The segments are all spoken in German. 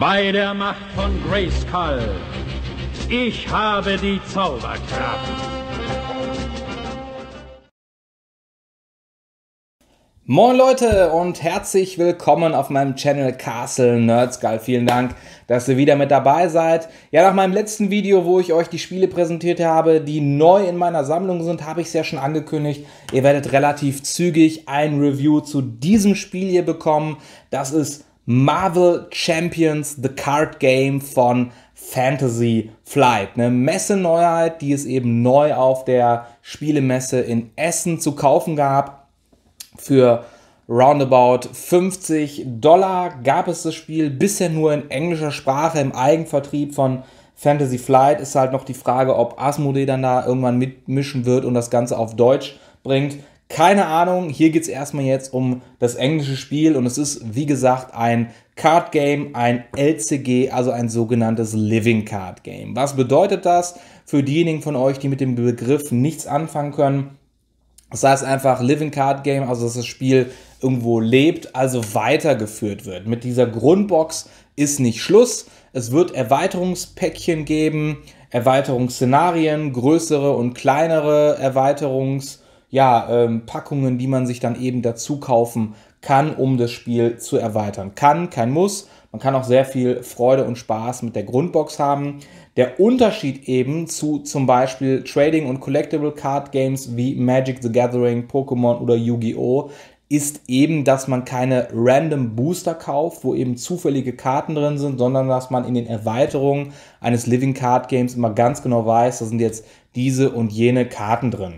Bei der Macht von Grayskull, ich habe die Zauberkraft. Moin Leute und herzlich willkommen auf meinem Channel Castle Nerdskull. Vielen Dank, dass ihr wieder mit dabei seid. Ja, nach meinem letzten Video, wo ich euch die Spiele präsentiert habe, die neu in meiner Sammlung sind, habe ich es ja schon angekündigt. Ihr werdet relativ zügig ein Review zu diesem Spiel hier bekommen. Das ist Marvel Champions The Card Game von Fantasy Flight. Eine Messeneuheit, die es eben neu auf der Spielemesse in Essen zu kaufen gab. Für roundabout 50 Dollar gab es das Spiel bisher nur in englischer Sprache im Eigenvertrieb von Fantasy Flight. Ist halt noch die Frage, ob Asmodee dann da irgendwann mitmischen wird und das Ganze auf Deutsch bringt. Keine Ahnung, hier geht es erstmal jetzt um das englische Spiel und es ist, wie gesagt, ein Card Game, ein LCG, also ein sogenanntes Living Card Game. Was bedeutet das für diejenigen von euch, die mit dem Begriff nichts anfangen können? Das heißt einfach Living Card Game, also dass das Spiel irgendwo lebt, also weitergeführt wird. Mit dieser Grundbox ist nicht Schluss. Es wird Erweiterungspäckchen geben, Erweiterungsszenarien, größere und kleinere Erweiterungs- ja, ähm, Packungen, die man sich dann eben dazu kaufen kann, um das Spiel zu erweitern. Kann, kein Muss. Man kann auch sehr viel Freude und Spaß mit der Grundbox haben. Der Unterschied eben zu zum Beispiel Trading und Collectible Card Games wie Magic the Gathering, Pokémon oder Yu-Gi-Oh! ist eben, dass man keine random Booster kauft, wo eben zufällige Karten drin sind, sondern dass man in den Erweiterungen eines Living Card Games immer ganz genau weiß, da sind jetzt diese und jene Karten drin.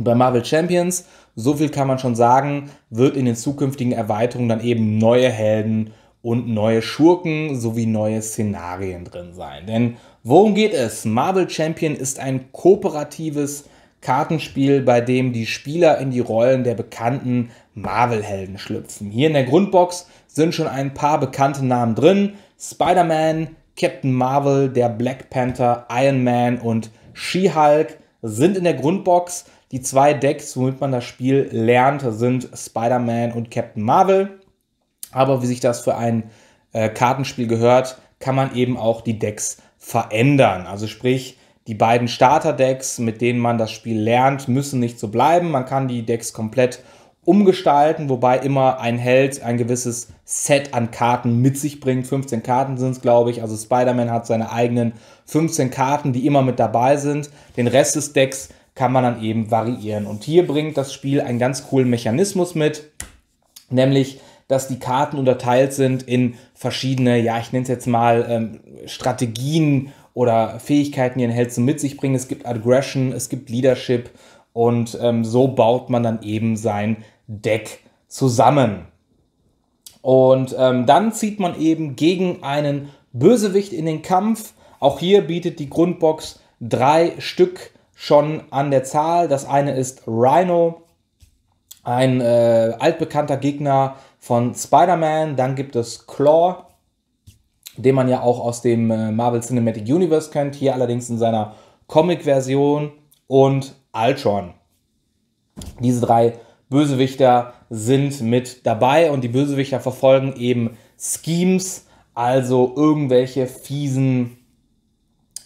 Und bei Marvel Champions, so viel kann man schon sagen, wird in den zukünftigen Erweiterungen dann eben neue Helden und neue Schurken sowie neue Szenarien drin sein. Denn worum geht es? Marvel Champion ist ein kooperatives Kartenspiel, bei dem die Spieler in die Rollen der bekannten Marvel-Helden schlüpfen. Hier in der Grundbox sind schon ein paar bekannte Namen drin. Spider-Man, Captain Marvel, der Black Panther, Iron Man und She-Hulk sind in der Grundbox. Die zwei Decks, womit man das Spiel lernt, sind Spider-Man und Captain Marvel. Aber wie sich das für ein äh, Kartenspiel gehört, kann man eben auch die Decks verändern. Also sprich, die beiden Starter-Decks, mit denen man das Spiel lernt, müssen nicht so bleiben. Man kann die Decks komplett umgestalten, wobei immer ein Held ein gewisses Set an Karten mit sich bringt. 15 Karten sind es, glaube ich. Also Spider-Man hat seine eigenen 15 Karten, die immer mit dabei sind. Den Rest des Decks kann man dann eben variieren. Und hier bringt das Spiel einen ganz coolen Mechanismus mit, nämlich dass die Karten unterteilt sind in verschiedene, ja, ich nenne es jetzt mal ähm, Strategien oder Fähigkeiten, die ein Held so mit sich bringen. Es gibt Aggression, es gibt Leadership und ähm, so baut man dann eben sein Deck zusammen. Und ähm, dann zieht man eben gegen einen Bösewicht in den Kampf. Auch hier bietet die Grundbox drei Stück schon an der Zahl. Das eine ist Rhino, ein äh, altbekannter Gegner von Spider-Man. Dann gibt es Claw, den man ja auch aus dem äh, Marvel Cinematic Universe kennt, hier allerdings in seiner Comic-Version. Und Ultron. Diese drei Bösewichter sind mit dabei und die Bösewichter verfolgen eben Schemes, also irgendwelche fiesen,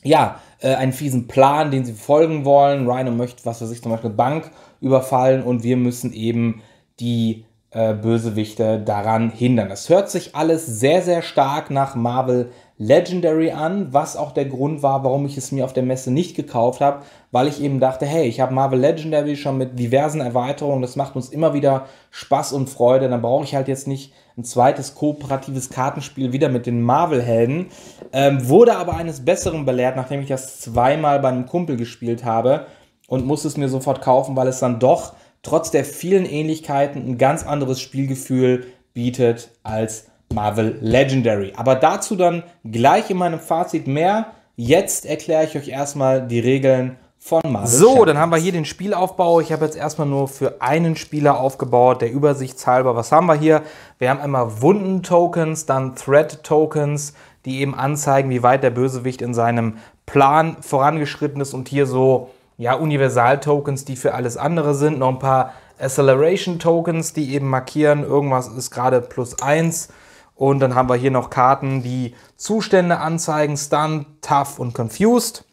ja, äh, einen fiesen Plan, den sie folgen wollen. Rhino möchte, was weiß ich, zum Beispiel Bank überfallen und wir müssen eben die äh, Bösewichte daran hindern. Das hört sich alles sehr, sehr stark nach Marvel Legendary an, was auch der Grund war, warum ich es mir auf der Messe nicht gekauft habe, weil ich eben dachte, hey, ich habe Marvel Legendary schon mit diversen Erweiterungen, das macht uns immer wieder Spaß und Freude, dann brauche ich halt jetzt nicht ein zweites kooperatives Kartenspiel wieder mit den Marvel-Helden. Ähm, wurde aber eines Besseren belehrt, nachdem ich das zweimal bei einem Kumpel gespielt habe und musste es mir sofort kaufen, weil es dann doch trotz der vielen Ähnlichkeiten ein ganz anderes Spielgefühl bietet als Marvel Legendary. Aber dazu dann gleich in meinem Fazit mehr. Jetzt erkläre ich euch erstmal die Regeln von Marvel. So, Champions. dann haben wir hier den Spielaufbau. Ich habe jetzt erstmal nur für einen Spieler aufgebaut, der übersichtshalber. Was haben wir hier? Wir haben einmal Wunden-Tokens, dann Threat-Tokens, die eben anzeigen, wie weit der Bösewicht in seinem Plan vorangeschritten ist und hier so ja, Universal-Tokens, die für alles andere sind. Noch ein paar Acceleration-Tokens, die eben markieren, irgendwas ist gerade plus eins und dann haben wir hier noch Karten, die Zustände anzeigen, Stunt, Tough und Confused.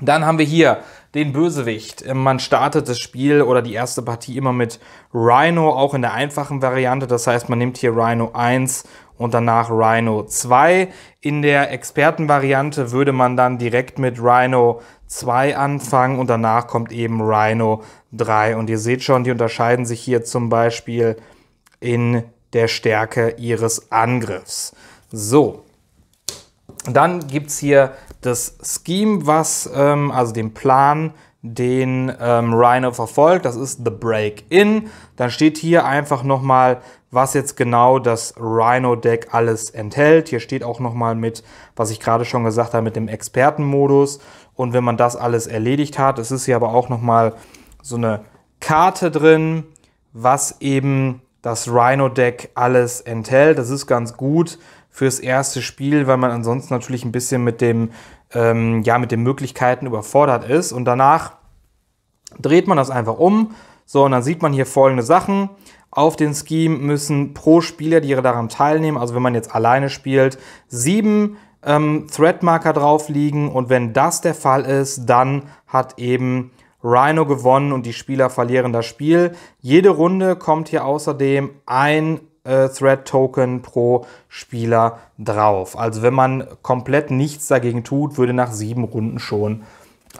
Dann haben wir hier den Bösewicht. Man startet das Spiel oder die erste Partie immer mit Rhino, auch in der einfachen Variante. Das heißt, man nimmt hier Rhino 1 und danach Rhino 2. In der Expertenvariante würde man dann direkt mit Rhino 2 anfangen und danach kommt eben Rhino 3. Und ihr seht schon, die unterscheiden sich hier zum Beispiel in der Stärke ihres Angriffs. So, dann gibt es hier das Scheme, was, ähm, also den Plan, den ähm, Rhino verfolgt. Das ist The Break-In. Dann steht hier einfach nochmal, was jetzt genau das Rhino-Deck alles enthält. Hier steht auch nochmal mit, was ich gerade schon gesagt habe, mit dem Expertenmodus. Und wenn man das alles erledigt hat, es ist hier aber auch nochmal so eine Karte drin, was eben das Rhino-Deck alles enthält. Das ist ganz gut fürs erste Spiel, weil man ansonsten natürlich ein bisschen mit dem ähm, ja mit den Möglichkeiten überfordert ist. Und danach dreht man das einfach um. So, und dann sieht man hier folgende Sachen. Auf den Scheme müssen pro Spieler, die daran teilnehmen, also wenn man jetzt alleine spielt, sieben ähm, Threadmarker drauf liegen. Und wenn das der Fall ist, dann hat eben Rhino gewonnen und die Spieler verlieren das Spiel. Jede Runde kommt hier außerdem ein äh, Thread-Token pro Spieler drauf. Also wenn man komplett nichts dagegen tut, würde nach sieben Runden schon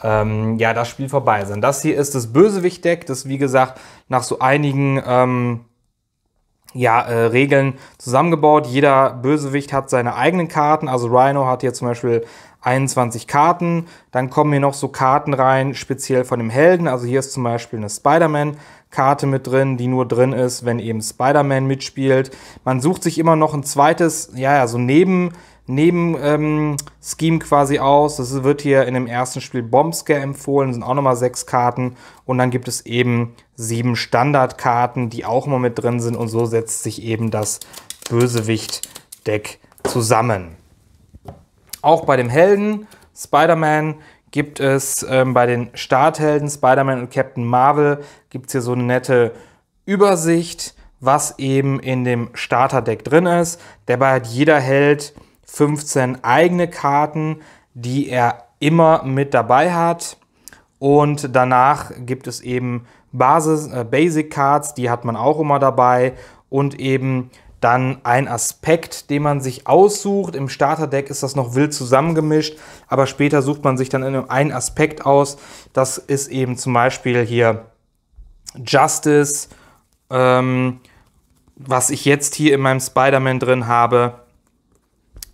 ähm, ja, das Spiel vorbei sein. Das hier ist das Bösewicht-Deck, das wie gesagt nach so einigen ähm, ja, äh, Regeln zusammengebaut. Jeder Bösewicht hat seine eigenen Karten. Also Rhino hat hier zum Beispiel 21 Karten. Dann kommen hier noch so Karten rein, speziell von dem Helden. Also hier ist zum Beispiel eine Spider-Man-Karte mit drin, die nur drin ist, wenn eben Spider-Man mitspielt. Man sucht sich immer noch ein zweites, ja, ja so neben Neben-Scheme ähm, quasi aus. Das wird hier in dem ersten Spiel Bombscare empfohlen, sind auch nochmal sechs Karten. Und dann gibt es eben sieben Standardkarten, die auch immer mit drin sind. Und so setzt sich eben das Bösewicht-Deck zusammen. Auch bei dem Helden Spider-Man gibt es ähm, bei den Starthelden Spider-Man und Captain Marvel gibt es hier so eine nette Übersicht, was eben in dem Starter-Deck drin ist. Dabei hat jeder Held 15 eigene Karten, die er immer mit dabei hat. Und danach gibt es eben Basis, äh, Basic Cards, die hat man auch immer dabei. Und eben dann ein Aspekt, den man sich aussucht. Im Starterdeck ist das noch wild zusammengemischt, aber später sucht man sich dann einen Aspekt aus. Das ist eben zum Beispiel hier Justice, ähm, was ich jetzt hier in meinem Spider-Man drin habe.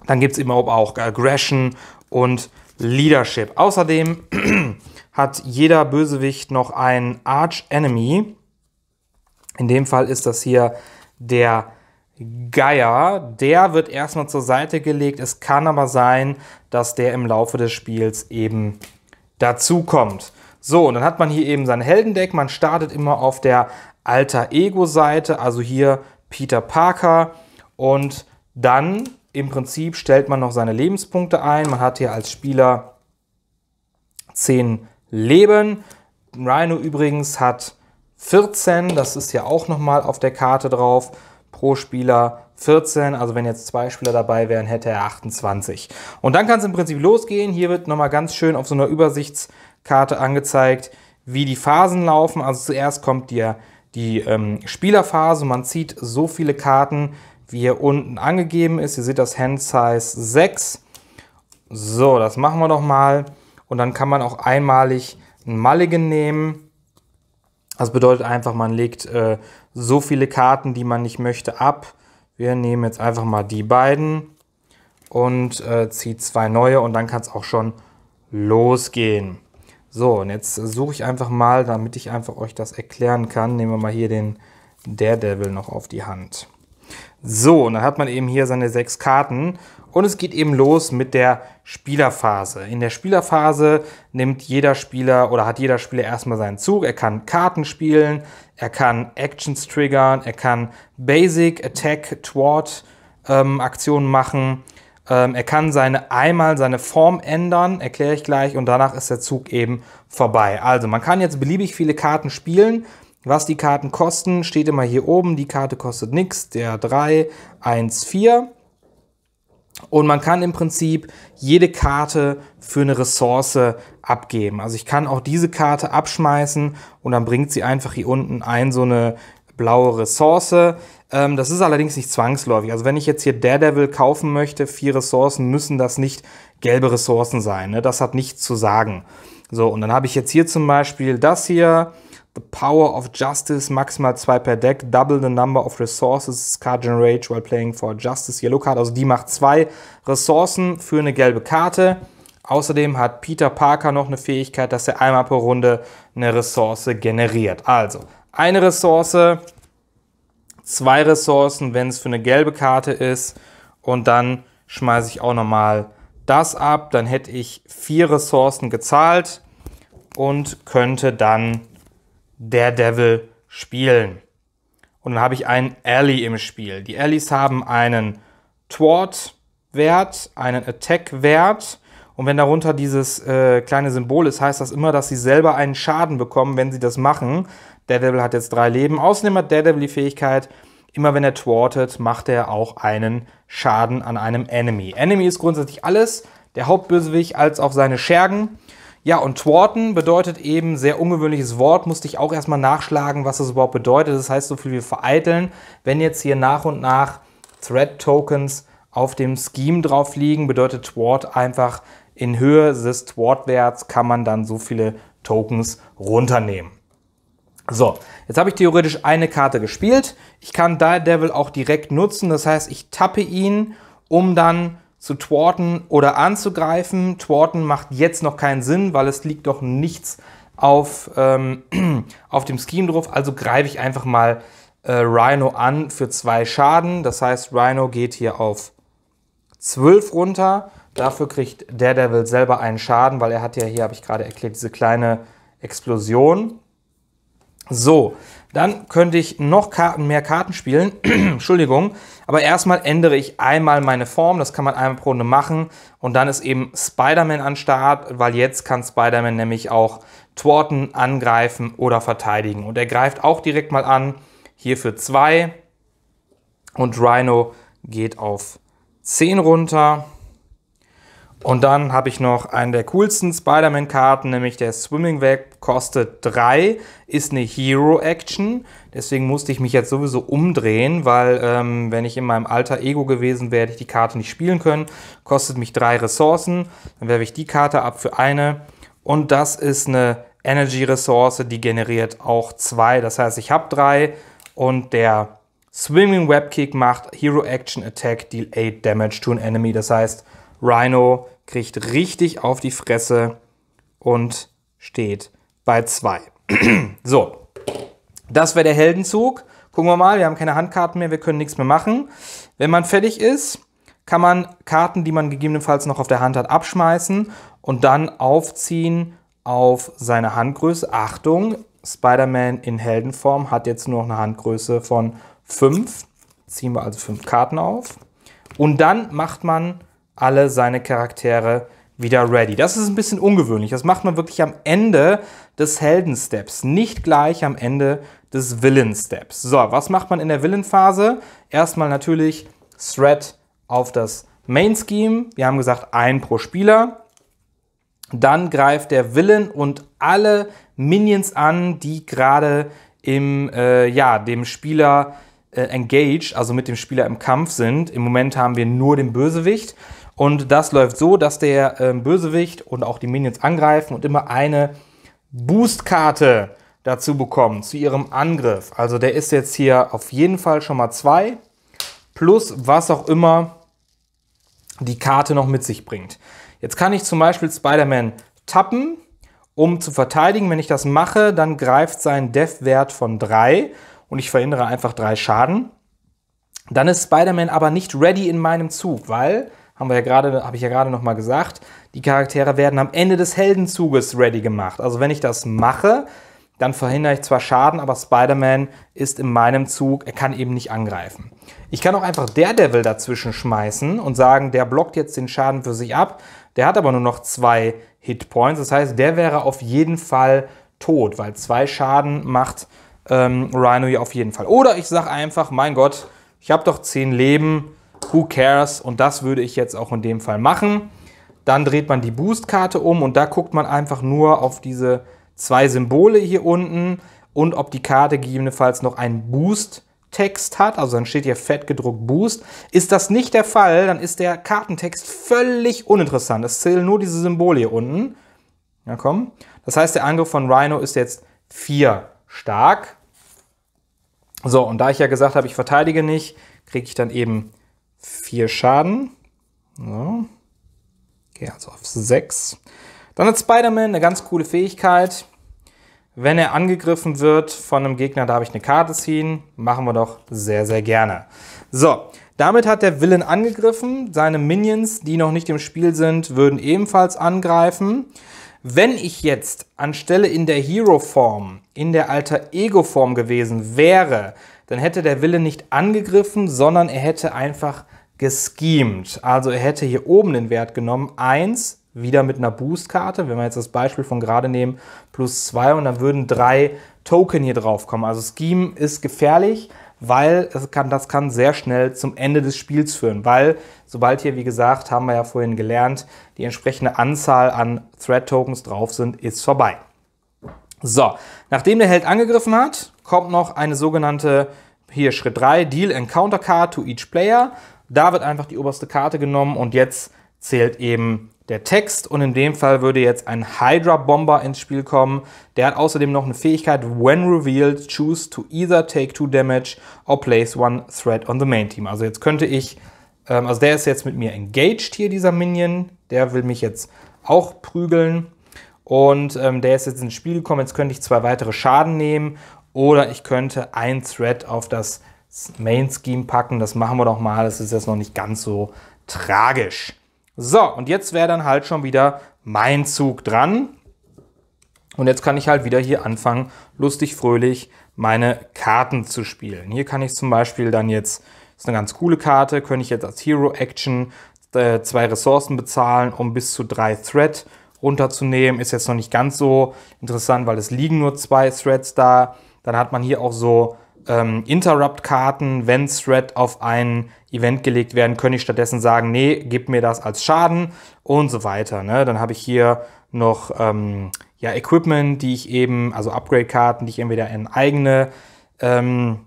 Dann gibt es immer auch Aggression und Leadership. Außerdem hat jeder Bösewicht noch einen Arch-Enemy. In dem Fall ist das hier der Geier. Der wird erstmal zur Seite gelegt. Es kann aber sein, dass der im Laufe des Spiels eben dazukommt. So, und dann hat man hier eben sein Heldendeck. Man startet immer auf der Alter Ego-Seite, also hier Peter Parker. Und dann im Prinzip stellt man noch seine Lebenspunkte ein. Man hat hier als Spieler 10 Leben. Rhino übrigens hat 14, das ist ja auch nochmal auf der Karte drauf, pro Spieler 14. Also wenn jetzt zwei Spieler dabei wären, hätte er 28. Und dann kann es im Prinzip losgehen. Hier wird nochmal ganz schön auf so einer Übersichtskarte angezeigt, wie die Phasen laufen. Also zuerst kommt dir die ähm, Spielerphase. Man zieht so viele Karten, wie hier unten angegeben ist. Ihr seht das Hand Size 6. So, das machen wir doch mal. Und dann kann man auch einmalig einen Mulligan nehmen. Das bedeutet einfach, man legt äh, so viele Karten, die man nicht möchte, ab. Wir nehmen jetzt einfach mal die beiden und äh, zieht zwei neue und dann kann es auch schon losgehen. So, und jetzt suche ich einfach mal, damit ich einfach euch das erklären kann, nehmen wir mal hier den Daredevil noch auf die Hand. So, und dann hat man eben hier seine sechs Karten und es geht eben los mit der Spielerphase. In der Spielerphase nimmt jeder Spieler oder hat jeder Spieler erstmal seinen Zug. Er kann Karten spielen, er kann Actions triggern, er kann Basic, Attack, Thwart ähm, Aktionen machen. Ähm, er kann seine einmal seine Form ändern, erkläre ich gleich, und danach ist der Zug eben vorbei. Also man kann jetzt beliebig viele Karten spielen. Was die Karten kosten, steht immer hier oben. Die Karte kostet nichts, der 3, 1, 4. Und man kann im Prinzip jede Karte für eine Ressource abgeben. Also ich kann auch diese Karte abschmeißen und dann bringt sie einfach hier unten ein, so eine blaue Ressource. Ähm, das ist allerdings nicht zwangsläufig. Also wenn ich jetzt hier Daredevil kaufen möchte, vier Ressourcen, müssen das nicht gelbe Ressourcen sein. Ne? Das hat nichts zu sagen. So, und dann habe ich jetzt hier zum Beispiel das hier The Power of Justice, maximal 2 per Deck, double the number of resources Card generates while playing for Justice Yellow Card. Also die macht zwei Ressourcen für eine gelbe Karte. Außerdem hat Peter Parker noch eine Fähigkeit, dass er einmal pro Runde eine Ressource generiert. Also eine Ressource, zwei Ressourcen, wenn es für eine gelbe Karte ist. Und dann schmeiße ich auch nochmal das ab. Dann hätte ich vier Ressourcen gezahlt und könnte dann Daredevil spielen. Und dann habe ich einen Ally im Spiel. Die Allies haben einen Thwart-Wert, einen Attack-Wert. Und wenn darunter dieses äh, kleine Symbol ist, heißt das immer, dass sie selber einen Schaden bekommen, wenn sie das machen. Daredevil hat jetzt drei Leben. Außerdem hat Daredevil die Fähigkeit, immer wenn er thwartet, macht er auch einen Schaden an einem Enemy. Enemy ist grundsätzlich alles, der Hauptbösewicht als auch seine Schergen. Ja, und thwarten bedeutet eben, sehr ungewöhnliches Wort, musste ich auch erstmal nachschlagen, was das überhaupt bedeutet. Das heißt so viel wie vereiteln. Wenn jetzt hier nach und nach Thread-Tokens auf dem Scheme drauf liegen, bedeutet thwart einfach, in Höhe des Thwart-Werts kann man dann so viele Tokens runternehmen. So, jetzt habe ich theoretisch eine Karte gespielt. Ich kann Daredevil auch direkt nutzen, das heißt, ich tappe ihn, um dann zu thwarten oder anzugreifen. Thwarten macht jetzt noch keinen Sinn, weil es liegt doch nichts auf, ähm, auf dem Scheme drauf. Also greife ich einfach mal äh, Rhino an für zwei Schaden. Das heißt, Rhino geht hier auf 12 runter. Dafür kriegt Daredevil selber einen Schaden, weil er hat ja hier, habe ich gerade erklärt, diese kleine Explosion. So, dann könnte ich noch Karten, mehr Karten spielen. Entschuldigung. Aber erstmal ändere ich einmal meine Form, das kann man einmal pro Runde machen und dann ist eben Spider-Man an Start, weil jetzt kann Spider-Man nämlich auch thwarten, angreifen oder verteidigen. Und er greift auch direkt mal an, hier für 2 und Rhino geht auf 10 runter. Und dann habe ich noch einen der coolsten Spider-Man-Karten, nämlich der Swimming Web, kostet 3, ist eine Hero-Action. Deswegen musste ich mich jetzt sowieso umdrehen, weil ähm, wenn ich in meinem alter Ego gewesen wäre, hätte ich die Karte nicht spielen können. Kostet mich drei Ressourcen, dann werfe ich die Karte ab für eine. Und das ist eine Energy-Ressource, die generiert auch zwei. Das heißt, ich habe drei und der Swimming Web Kick macht Hero Action Attack, Deal 8 Damage to an Enemy. Das heißt, Rhino kriegt richtig auf die Fresse und steht bei 2. so, das wäre der Heldenzug. Gucken wir mal, wir haben keine Handkarten mehr, wir können nichts mehr machen. Wenn man fertig ist, kann man Karten, die man gegebenenfalls noch auf der Hand hat, abschmeißen und dann aufziehen auf seine Handgröße. Achtung, Spider-Man in Heldenform hat jetzt nur noch eine Handgröße von 5. Ziehen wir also 5 Karten auf. Und dann macht man alle seine Charaktere wieder ready. Das ist ein bisschen ungewöhnlich. Das macht man wirklich am Ende des Heldensteps, nicht gleich am Ende des Villain-Steps. So, was macht man in der Villain-Phase? Erstmal natürlich Thread auf das Main-Scheme. Wir haben gesagt, ein pro Spieler. Dann greift der Villain und alle Minions an, die gerade im, äh, ja, dem Spieler äh, engaged, also mit dem Spieler im Kampf sind. Im Moment haben wir nur den Bösewicht. Und das läuft so, dass der äh, Bösewicht und auch die Minions angreifen und immer eine Boostkarte dazu bekommen, zu ihrem Angriff. Also der ist jetzt hier auf jeden Fall schon mal 2 plus was auch immer die Karte noch mit sich bringt. Jetzt kann ich zum Beispiel Spider-Man tappen, um zu verteidigen. Wenn ich das mache, dann greift sein Death-Wert von 3 und ich verhindere einfach 3 Schaden. Dann ist Spider-Man aber nicht ready in meinem Zug, weil haben wir ja gerade, habe ich ja gerade nochmal gesagt, die Charaktere werden am Ende des Heldenzuges ready gemacht. Also wenn ich das mache, dann verhindere ich zwar Schaden, aber Spider-Man ist in meinem Zug, er kann eben nicht angreifen. Ich kann auch einfach Daredevil dazwischen schmeißen und sagen, der blockt jetzt den Schaden für sich ab, der hat aber nur noch zwei Hitpoints, das heißt, der wäre auf jeden Fall tot, weil zwei Schaden macht ähm, Rhino ja auf jeden Fall. Oder ich sage einfach, mein Gott, ich habe doch zehn Leben, who cares? Und das würde ich jetzt auch in dem Fall machen. Dann dreht man die Boost-Karte um und da guckt man einfach nur auf diese zwei Symbole hier unten und ob die Karte gegebenenfalls noch einen Boost-Text hat. Also dann steht hier fett gedruckt Boost. Ist das nicht der Fall, dann ist der Kartentext völlig uninteressant. Es zählen nur diese Symbole hier unten. Ja, komm. Das heißt, der Angriff von Rhino ist jetzt 4 stark. So, und da ich ja gesagt habe, ich verteidige nicht, kriege ich dann eben 4 Schaden. So. Gehe okay, also auf 6. Dann hat Spider-Man eine ganz coole Fähigkeit. Wenn er angegriffen wird von einem Gegner, darf ich eine Karte ziehen. Machen wir doch sehr, sehr gerne. So, damit hat der Villain angegriffen. Seine Minions, die noch nicht im Spiel sind, würden ebenfalls angreifen. Wenn ich jetzt anstelle in der Hero-Form, in der Alter-Ego-Form gewesen wäre, dann hätte der Villain nicht angegriffen, sondern er hätte einfach geschemt. Also er hätte hier oben den Wert genommen, 1, wieder mit einer Boostkarte, wenn wir jetzt das Beispiel von gerade nehmen, plus 2 und dann würden 3 Token hier drauf kommen. Also Scheme ist gefährlich, weil kann, das kann sehr schnell zum Ende des Spiels führen, weil sobald hier, wie gesagt, haben wir ja vorhin gelernt, die entsprechende Anzahl an Thread-Tokens drauf sind, ist vorbei. So, nachdem der Held angegriffen hat, kommt noch eine sogenannte, hier Schritt 3, Deal Encounter Card to each Player. Da wird einfach die oberste Karte genommen und jetzt zählt eben der Text und in dem Fall würde jetzt ein Hydra Bomber ins Spiel kommen. Der hat außerdem noch eine Fähigkeit, when revealed, choose to either take two damage or place one threat on the main team. Also jetzt könnte ich, ähm, also der ist jetzt mit mir engaged hier, dieser Minion. Der will mich jetzt auch prügeln und ähm, der ist jetzt ins Spiel gekommen. Jetzt könnte ich zwei weitere Schaden nehmen oder ich könnte ein Threat auf das Main Scheme packen. Das machen wir doch mal. Das ist jetzt noch nicht ganz so tragisch. So, und jetzt wäre dann halt schon wieder mein Zug dran. Und jetzt kann ich halt wieder hier anfangen, lustig, fröhlich meine Karten zu spielen. Hier kann ich zum Beispiel dann jetzt, ist eine ganz coole Karte, könnte ich jetzt als Hero Action äh, zwei Ressourcen bezahlen, um bis zu drei Thread runterzunehmen. Ist jetzt noch nicht ganz so interessant, weil es liegen nur zwei Threads da. Dann hat man hier auch so ähm, Interrupt-Karten, wenn Thread auf ein Event gelegt werden, könnte ich stattdessen sagen, nee, gib mir das als Schaden und so weiter. Ne? Dann habe ich hier noch ähm, ja, Equipment, die ich eben, also Upgrade-Karten, die ich entweder in eigene ähm,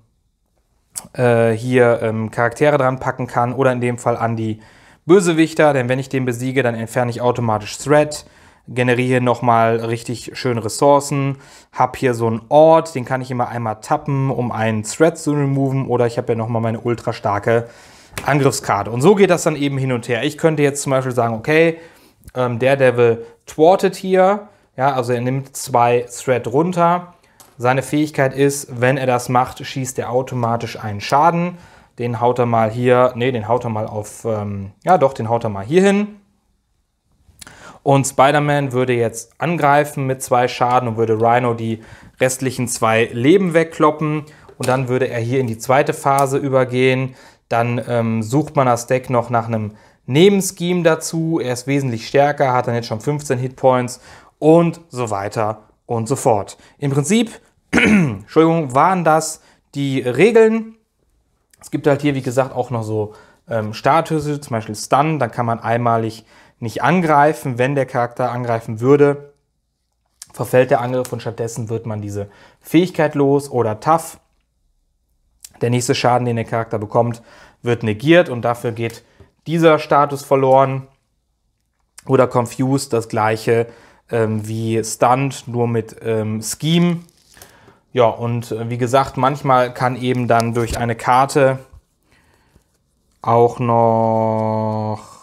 äh, hier ähm, Charaktere dran packen kann oder in dem Fall an die Bösewichter, denn wenn ich den besiege, dann entferne ich automatisch Thread generiere nochmal richtig schöne Ressourcen, habe hier so einen Ort, den kann ich immer einmal tappen, um einen Thread zu removen oder ich habe ja nochmal meine ultra starke Angriffskarte. Und so geht das dann eben hin und her. Ich könnte jetzt zum Beispiel sagen, okay, ähm, der Devil thwartet hier, ja, also er nimmt zwei Thread runter. Seine Fähigkeit ist, wenn er das macht, schießt er automatisch einen Schaden. Den haut er mal hier, nee, den haut er mal auf, ähm, ja doch, den haut er mal hier hin. Und Spider-Man würde jetzt angreifen mit zwei Schaden und würde Rhino die restlichen zwei Leben wegkloppen. Und dann würde er hier in die zweite Phase übergehen. Dann ähm, sucht man das Deck noch nach einem Nebenscheme dazu. Er ist wesentlich stärker, hat dann jetzt schon 15 Hitpoints und so weiter und so fort. Im Prinzip, Entschuldigung, waren das die Regeln. Es gibt halt hier, wie gesagt, auch noch so ähm, Statusschüsse, zum Beispiel Stun. Dann kann man einmalig nicht angreifen. Wenn der Charakter angreifen würde, verfällt der Angriff und stattdessen wird man diese Fähigkeit los oder tough. Der nächste Schaden, den der Charakter bekommt, wird negiert und dafür geht dieser Status verloren. Oder confused, das gleiche ähm, wie stunt, nur mit ähm, Scheme. Ja, und äh, wie gesagt, manchmal kann eben dann durch eine Karte auch noch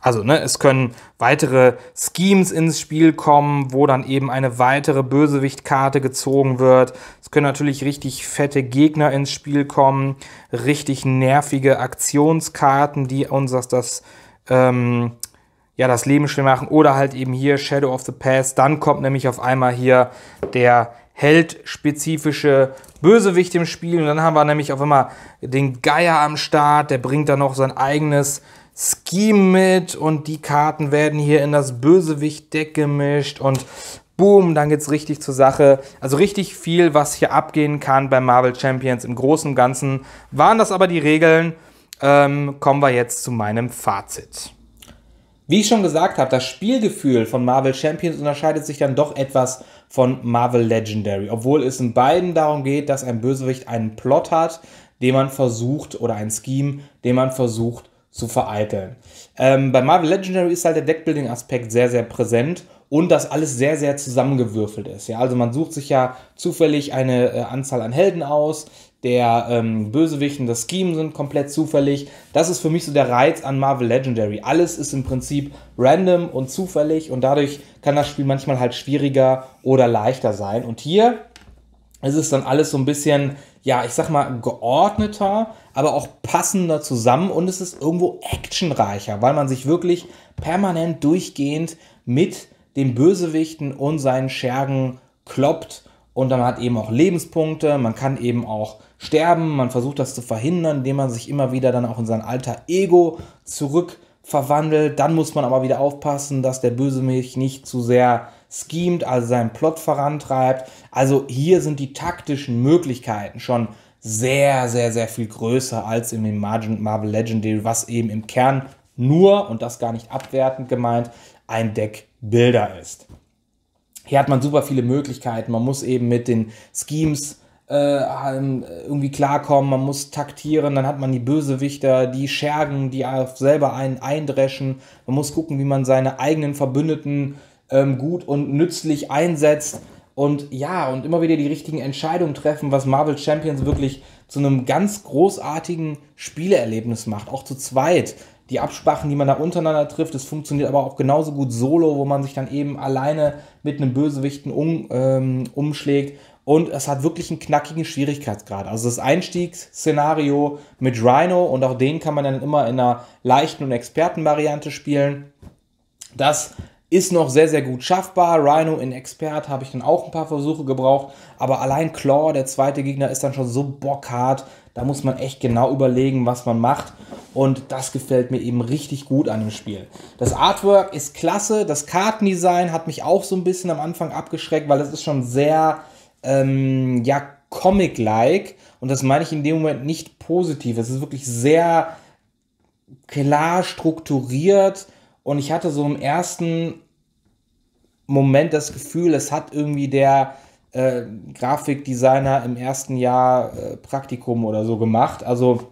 also, ne, es können weitere Schemes ins Spiel kommen, wo dann eben eine weitere Bösewichtkarte gezogen wird. Es können natürlich richtig fette Gegner ins Spiel kommen, richtig nervige Aktionskarten, die uns das, das, ähm, ja, das Leben schwer machen. Oder halt eben hier Shadow of the Past. Dann kommt nämlich auf einmal hier der heldspezifische Bösewicht im Spiel. Und dann haben wir nämlich auch immer den Geier am Start, der bringt dann noch sein eigenes Scheme mit und die Karten werden hier in das Bösewicht-Deck gemischt und boom, dann geht's richtig zur Sache. Also richtig viel, was hier abgehen kann bei Marvel Champions im Großen und Ganzen. Waren das aber die Regeln? Ähm, kommen wir jetzt zu meinem Fazit. Wie ich schon gesagt habe, das Spielgefühl von Marvel Champions unterscheidet sich dann doch etwas von Marvel Legendary, obwohl es in beiden darum geht, dass ein Bösewicht einen Plot hat, den man versucht, oder ein Scheme, den man versucht zu vereiteln. Ähm, bei Marvel Legendary ist halt der Deckbuilding-Aspekt sehr, sehr präsent und das alles sehr, sehr zusammengewürfelt ist. Ja, also man sucht sich ja zufällig eine äh, Anzahl an Helden aus, der ähm, Bösewicht und das Scheme sind komplett zufällig. Das ist für mich so der Reiz an Marvel Legendary. Alles ist im Prinzip random und zufällig und dadurch kann das Spiel manchmal halt schwieriger oder leichter sein. Und hier ist es dann alles so ein bisschen, ja, ich sag mal, geordneter, aber auch passender zusammen und es ist irgendwo actionreicher, weil man sich wirklich permanent durchgehend mit den Bösewichten und seinen Schergen kloppt und dann hat eben auch Lebenspunkte, man kann eben auch sterben, man versucht das zu verhindern, indem man sich immer wieder dann auch in sein alter Ego zurückverwandelt. Dann muss man aber wieder aufpassen, dass der Bösewicht nicht zu sehr schemt, also seinen Plot vorantreibt. Also hier sind die taktischen Möglichkeiten schon sehr, sehr, sehr viel größer als in dem Marvel Legendary, was eben im Kern nur, und das gar nicht abwertend gemeint, ein Deck Bilder ist. Hier hat man super viele Möglichkeiten. Man muss eben mit den Schemes äh, ähm, irgendwie klarkommen, man muss taktieren, dann hat man die Bösewichter, die Schergen, die auf selber einen eindreschen, man muss gucken, wie man seine eigenen Verbündeten ähm, gut und nützlich einsetzt und ja, und immer wieder die richtigen Entscheidungen treffen, was Marvel Champions wirklich zu einem ganz großartigen Spielerlebnis macht, auch zu zweit die Absprachen, die man da untereinander trifft. Es funktioniert aber auch genauso gut solo, wo man sich dann eben alleine mit einem Bösewichten um, ähm, umschlägt. Und es hat wirklich einen knackigen Schwierigkeitsgrad. Also das Einstiegsszenario mit Rhino und auch den kann man dann immer in einer leichten und Expertenvariante spielen. Das ist noch sehr, sehr gut schaffbar. Rhino in Expert habe ich dann auch ein paar Versuche gebraucht. Aber allein Claw, der zweite Gegner, ist dann schon so bockhart da muss man echt genau überlegen, was man macht. Und das gefällt mir eben richtig gut an dem Spiel. Das Artwork ist klasse. Das Kartendesign hat mich auch so ein bisschen am Anfang abgeschreckt, weil das ist schon sehr, ähm, ja, Comic-like. Und das meine ich in dem Moment nicht positiv. Es ist wirklich sehr klar strukturiert. Und ich hatte so im ersten Moment das Gefühl, es hat irgendwie der äh, Grafikdesigner im ersten Jahr äh, Praktikum oder so gemacht. Also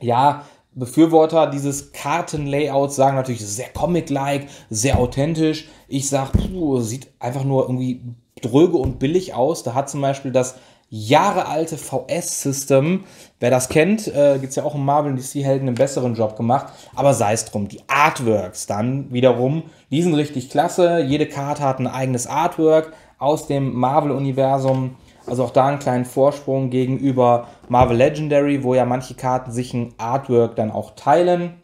ja, Befürworter dieses Kartenlayouts sagen natürlich sehr comic-like, sehr authentisch. Ich sage, sieht einfach nur irgendwie dröge und billig aus. Da hat zum Beispiel das jahrealte VS-System, wer das kennt, äh, gibt es ja auch im Marvel und DC-Helden einen besseren Job gemacht. Aber sei es drum, die Artworks dann wiederum, die sind richtig klasse. Jede Karte hat ein eigenes Artwork aus dem Marvel-Universum. Also auch da einen kleinen Vorsprung gegenüber Marvel Legendary, wo ja manche Karten sich ein Artwork dann auch teilen.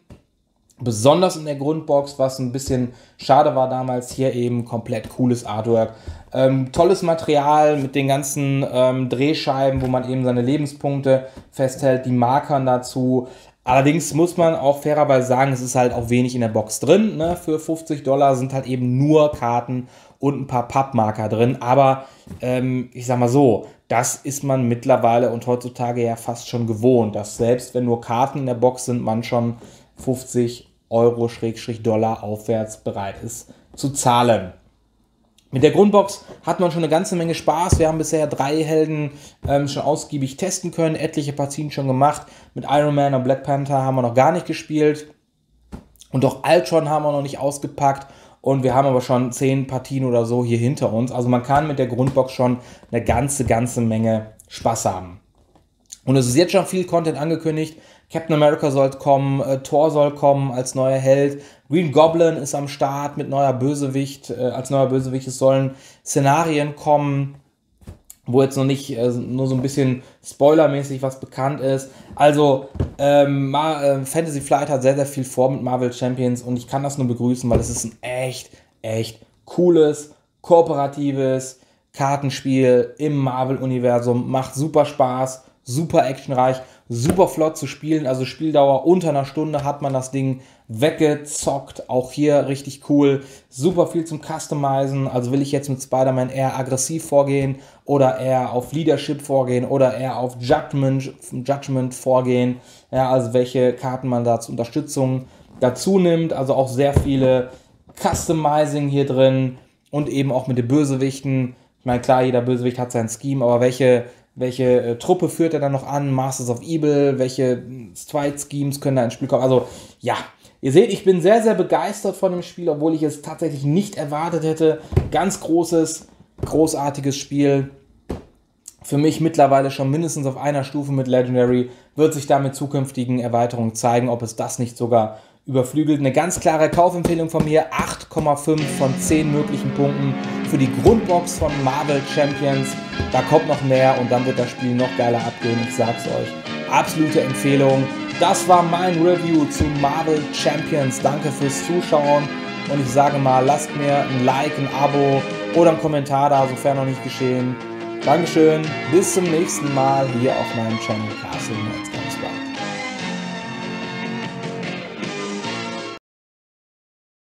Besonders in der Grundbox, was ein bisschen schade war damals, hier eben komplett cooles Artwork. Ähm, tolles Material mit den ganzen ähm, Drehscheiben, wo man eben seine Lebenspunkte festhält, die Markern dazu. Allerdings muss man auch fairerweise sagen, es ist halt auch wenig in der Box drin. Ne? Für 50 Dollar sind halt eben nur Karten und ein paar Pappmarker drin. Aber ähm, ich sag mal so, das ist man mittlerweile und heutzutage ja fast schon gewohnt, dass selbst wenn nur Karten in der Box sind, man schon 50 Euro Schrägstrich Dollar aufwärts bereit ist zu zahlen. Mit der Grundbox hat man schon eine ganze Menge Spaß. Wir haben bisher drei Helden ähm, schon ausgiebig testen können, etliche Partien schon gemacht. Mit Iron Man und Black Panther haben wir noch gar nicht gespielt. Und auch Ultron haben wir noch nicht ausgepackt. Und wir haben aber schon zehn Partien oder so hier hinter uns. Also man kann mit der Grundbox schon eine ganze, ganze Menge Spaß haben. Und es ist jetzt schon viel Content angekündigt. Captain America soll kommen, äh, Thor soll kommen als neuer Held, Green Goblin ist am Start mit neuer Bösewicht, äh, als neuer Bösewicht. Es sollen Szenarien kommen wo jetzt noch nicht äh, nur so ein bisschen spoilermäßig was bekannt ist. Also ähm, äh, Fantasy Flight hat sehr, sehr viel vor mit Marvel Champions und ich kann das nur begrüßen, weil es ist ein echt, echt cooles, kooperatives Kartenspiel im Marvel-Universum. Macht super Spaß, super actionreich, super flott zu spielen. Also Spieldauer unter einer Stunde hat man das Ding weggezockt. Auch hier richtig cool. Super viel zum Customizen. Also will ich jetzt mit Spider-Man eher aggressiv vorgehen oder eher auf Leadership vorgehen oder eher auf Judgment, Judgment vorgehen. Ja, also welche Karten man da zur Unterstützung dazu nimmt. Also auch sehr viele Customizing hier drin und eben auch mit den Bösewichten. Ich meine, klar, jeder Bösewicht hat sein Scheme, aber welche welche äh, Truppe führt er dann noch an, Masters of Evil, welche hm, strike Schemes können da ins Spiel kommen. Also ja, Ihr seht, ich bin sehr, sehr begeistert von dem Spiel, obwohl ich es tatsächlich nicht erwartet hätte. Ganz großes, großartiges Spiel. Für mich mittlerweile schon mindestens auf einer Stufe mit Legendary. Wird sich damit zukünftigen Erweiterungen zeigen, ob es das nicht sogar überflügelt. Eine ganz klare Kaufempfehlung von mir. 8,5 von 10 möglichen Punkten für die Grundbox von Marvel Champions. Da kommt noch mehr und dann wird das Spiel noch geiler abgehen. Ich sag's euch. Absolute Empfehlung das war mein Review zu Marvel Champions. Danke fürs Zuschauen und ich sage mal, lasst mir ein Like, ein Abo oder einen Kommentar da, sofern noch nicht geschehen. Dankeschön, bis zum nächsten Mal hier auf meinem Channel Castle Netz.